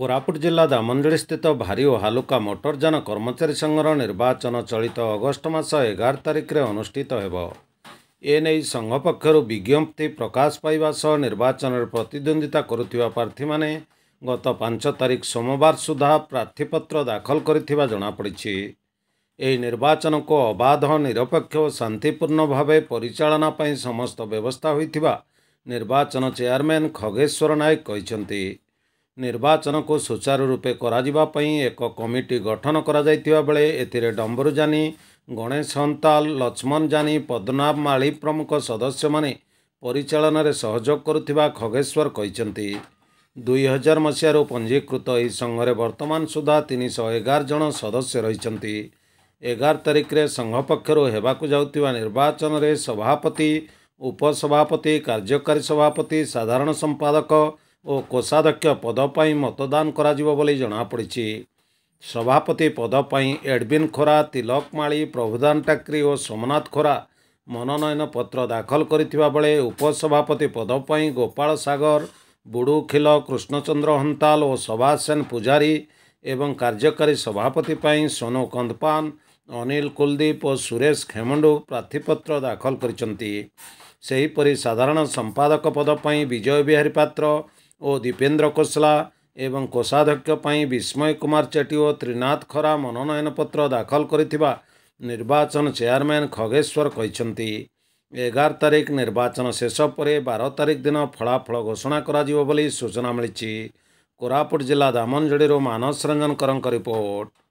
କୋରାପୁଟ ଜିଲ୍ଲା ଦାମଞ୍ଜଳିସ୍ଥିତ ଭାରି ଓ ହାଲୁକା ମୋଟର ଯାନ କର୍ମଚାରୀ ସଂଘର ନିର୍ବାଚନ ଚଳିତ ଅଗଷ୍ଟ ମାସ ଏଗାର ତାରିଖରେ ଅନୁଷ୍ଠିତ ହେବ ଏ ନେଇ ସଂଘ ପକ୍ଷରୁ ବିଜ୍ଞପ୍ତି ପ୍ରକାଶ ପାଇବା ସହ ନିର୍ବାଚନରେ ପ୍ରତିଦ୍ୱନ୍ଦ୍ୱିତା କରୁଥିବା ପ୍ରାର୍ଥୀମାନେ ଗତ ପାଞ୍ଚ ତାରିଖ ସୋମବାର ସୁଦ୍ଧା ପ୍ରାର୍ଥୀପତ୍ର ଦାଖଲ କରିଥିବା ଜଣାପଡ଼ିଛି ଏହି ନିର୍ବାଚନକୁ ଅବାଧ ନିରପେକ୍ଷ ଓ ଶାନ୍ତିପୂର୍ଣ୍ଣ ଭାବେ ପରିଚାଳନା ପାଇଁ ସମସ୍ତ ବ୍ୟବସ୍ଥା ହୋଇଥିବା ନିର୍ବାଚନ ଚେୟାରମ୍ୟାନ୍ ଖଗେଶ୍ୱର ନାୟକ କହିଛନ୍ତି ନିର୍ବାଚନକୁ ସୁଚାରୁ ରୂପେ କରାଯିବା ପାଇଁ ଏକ କମିଟି ଗଠନ କରାଯାଇଥିବା ବେଳେ ଏଥିରେ ଡମ୍ବରୁ ଡମ୍ବରୁଜାନୀ ଗଣେଶ ହନ୍ତାଲ ଲକ୍ଷ୍ମଣ ଜାନୀ ପଦ୍ମନାଭ ମାଳି ପ୍ରମୁଖ ସଦସ୍ୟମାନେ ପରିଚାଳନାରେ ସହଯୋଗ କରୁଥିବା ଖଗେଶ୍ୱର କହିଛନ୍ତି ଦୁଇହଜାର ମସିହାରୁ ପଞ୍ଜୀକୃତ ଏହି ସଂଘରେ ବର୍ତ୍ତମାନ ସୁଦ୍ଧା ତିନିଶହ ଏଗାର ଜଣ ସଦସ୍ୟ ରହିଛନ୍ତି ଏଗାର ତାରିଖରେ ସଂଘ ପକ୍ଷରୁ ହେବାକୁ ଯାଉଥିବା ନିର୍ବାଚନରେ ସଭାପତି ଉପସଭାପତି କାର୍ଯ୍ୟକାରୀ ସଭାପତି ସାଧାରଣ ସମ୍ପାଦକ ଓ କୋଷାଧ୍ୟକ୍ଷ ପଦ ପାଇଁ ମତଦାନ କରାଯିବ ବୋଲି ଜଣାପଡ଼ିଛି ସଭାପତି ପଦ ପାଇଁ ଏଡ଼ବିନ୍ ଖୋରା ତିଲକ ମାଳି ପ୍ରଭୁଧାନ ଟାକ୍ରି ଓ ସୋମନାଥ ଖୋରା ମନୋନୟନ ପତ୍ର ଦାଖଲ କରିଥିବା ବେଳେ ଉପସଭାପତି ପଦ ପାଇଁ ଗୋପାଳ ସାଗର ବୁଡ଼ୁଖିଲ କୃଷ୍ଣଚନ୍ଦ୍ର ହନ୍ତାଲ ଓ ସଭାସେନ ପୂଜାରୀ ଏବଂ କାର୍ଯ୍ୟକାରୀ ସଭାପତି ପାଇଁ ସୋନୁ କନ୍ଦପାନ ଅନିଲ କୁଲଦୀପ ଓ ସୁରେଶ ଖେମଣ୍ଡୁ ପ୍ରାର୍ଥୀପତ୍ର ଦାଖଲ କରିଛନ୍ତି ସେହିପରି ସାଧାରଣ ସମ୍ପାଦକ ପଦ ପାଇଁ ବିଜୟ ବିହାରୀ ପାତ୍ର ଓ ଦୀପେନ୍ଦ୍ର କୋସଲା ଏବଂ କୋଷାଧ୍ୟକ୍ଷ ପାଇଁ ବିସ୍ମୟ କୁମାର ଚେଟି ଓ ତ୍ରିନାଥ ଖରା ମନୋନୟନ ପତ୍ର ଦାଖଲ କରିଥିବା ନିର୍ବାଚନ ଚେୟାରମ୍ୟାନ୍ ଖଗେଶ୍ୱର କହିଛନ୍ତି ଏଗାର ତାରିଖ ନିର୍ବାଚନ ଶେଷ ପରେ ବାର ତାରିଖ ଦିନ ଫଳାଫଳ ଘୋଷଣା କରାଯିବ ବୋଲି ସୂଚନା ମିଳିଛି କୋରାପୁଟ ଜିଲ୍ଲା ଦାମନଝୋଡ଼ିରୁ ମାନସ ରଞ୍ଜନ କରଙ୍କ ରିପୋର୍ଟ